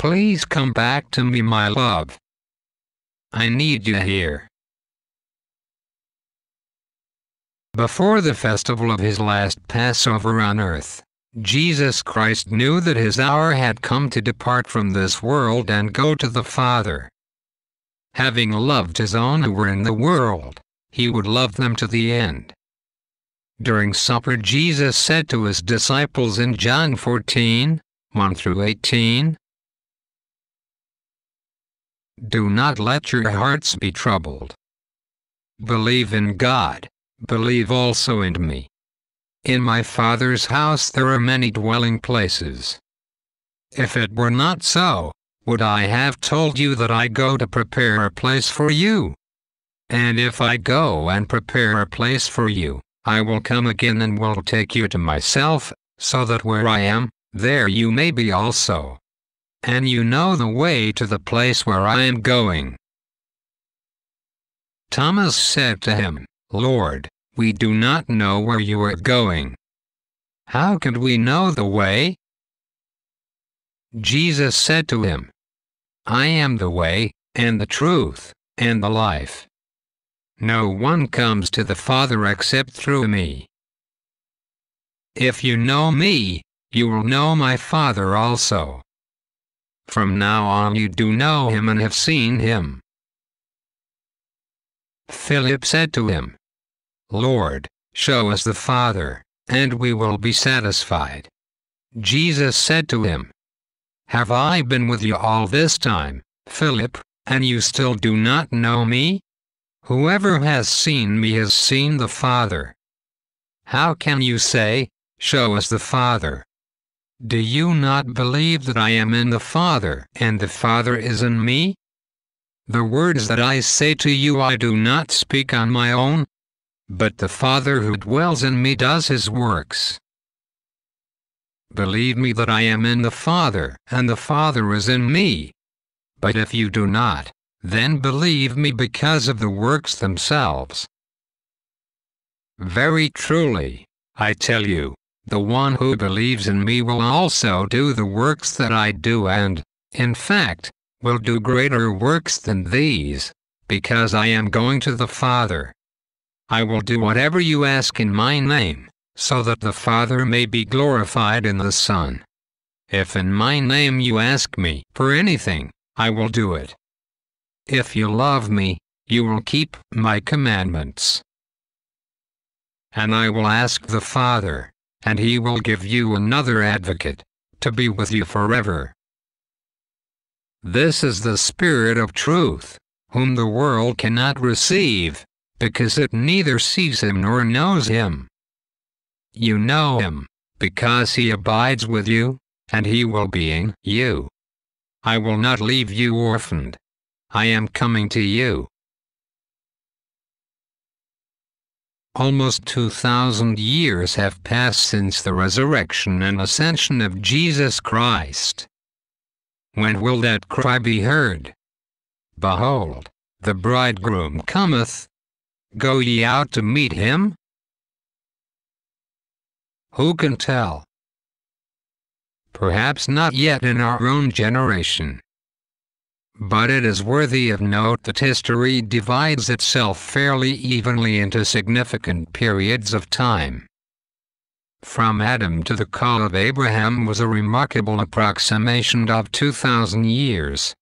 Please come back to me, my love. I need you here. Before the festival of his last Passover on earth, Jesus Christ knew that his hour had come to depart from this world and go to the Father. Having loved his own who were in the world, he would love them to the end. During supper Jesus said to his disciples in John 14, 1 through 18, do not let your hearts be troubled. Believe in God, believe also in me. In my Father's house there are many dwelling places. If it were not so, would I have told you that I go to prepare a place for you? And if I go and prepare a place for you, I will come again and will take you to myself, so that where I am, there you may be also and you know the way to the place where I am going. Thomas said to him, Lord, we do not know where you are going. How can we know the way? Jesus said to him, I am the way, and the truth, and the life. No one comes to the Father except through me. If you know me, you will know my Father also. From now on you do know him and have seen him. Philip said to him, Lord, show us the Father, and we will be satisfied. Jesus said to him, Have I been with you all this time, Philip, and you still do not know me? Whoever has seen me has seen the Father. How can you say, Show us the Father? Do you not believe that I am in the Father, and the Father is in me? The words that I say to you I do not speak on my own, but the Father who dwells in me does his works. Believe me that I am in the Father, and the Father is in me. But if you do not, then believe me because of the works themselves. Very truly, I tell you, the one who believes in me will also do the works that I do and, in fact, will do greater works than these, because I am going to the Father. I will do whatever you ask in my name, so that the Father may be glorified in the Son. If in my name you ask me for anything, I will do it. If you love me, you will keep my commandments. And I will ask the Father, and he will give you another advocate, to be with you forever. This is the Spirit of truth, whom the world cannot receive, because it neither sees him nor knows him. You know him, because he abides with you, and he will be in you. I will not leave you orphaned. I am coming to you. Almost 2,000 years have passed since the resurrection and ascension of Jesus Christ. When will that cry be heard? Behold, the bridegroom cometh. Go ye out to meet him? Who can tell? Perhaps not yet in our own generation but it is worthy of note that history divides itself fairly evenly into significant periods of time. From Adam to the call of Abraham was a remarkable approximation of 2,000 years.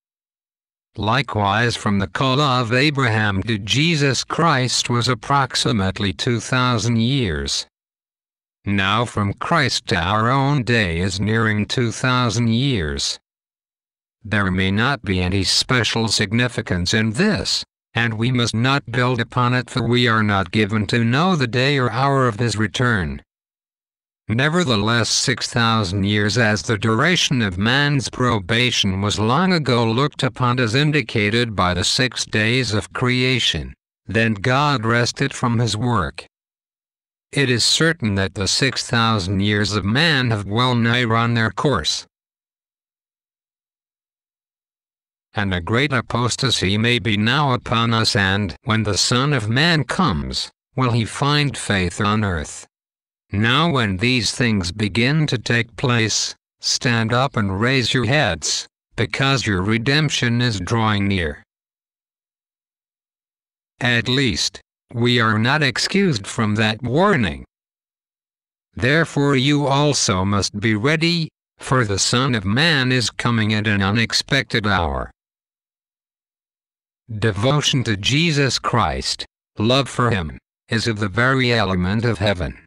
Likewise from the call of Abraham to Jesus Christ was approximately 2,000 years. Now from Christ to our own day is nearing 2,000 years. There may not be any special significance in this, and we must not build upon it for we are not given to know the day or hour of his return. Nevertheless 6,000 years as the duration of man's probation was long ago looked upon as indicated by the six days of creation, then God rested from his work. It is certain that the 6,000 years of man have well nigh run their course. and a great apostasy may be now upon us and when the Son of Man comes, will he find faith on earth? Now when these things begin to take place, stand up and raise your heads, because your redemption is drawing near. At least, we are not excused from that warning. Therefore you also must be ready, for the Son of Man is coming at an unexpected hour. Devotion to Jesus Christ, love for Him, is of the very element of heaven.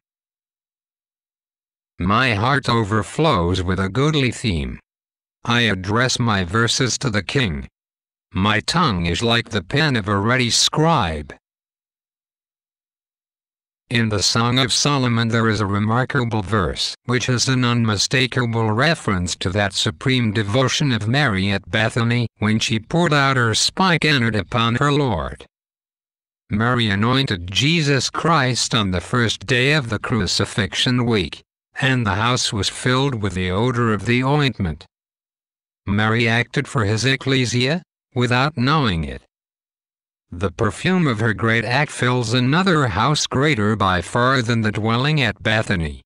My heart overflows with a goodly theme. I address my verses to the King. My tongue is like the pen of a ready scribe. In the Song of Solomon there is a remarkable verse, which is an unmistakable reference to that supreme devotion of Mary at Bethany, when she poured out her spikenard upon her Lord. Mary anointed Jesus Christ on the first day of the crucifixion week, and the house was filled with the odor of the ointment. Mary acted for his ecclesia, without knowing it. The perfume of her great act fills another house greater by far than the dwelling at Bethany.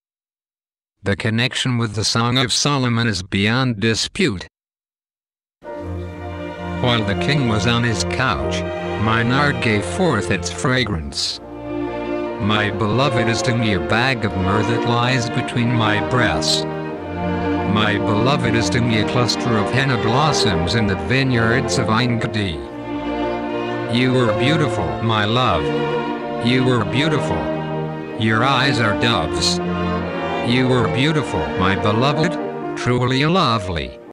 The connection with the Song of Solomon is beyond dispute. While the king was on his couch, my gave forth its fragrance. My beloved is to me a bag of myrrh that lies between my breasts. My beloved is to me a cluster of henna blossoms in the vineyards of Engedi. You were beautiful, my love. You were beautiful. Your eyes are doves. You were beautiful, my beloved, truly lovely.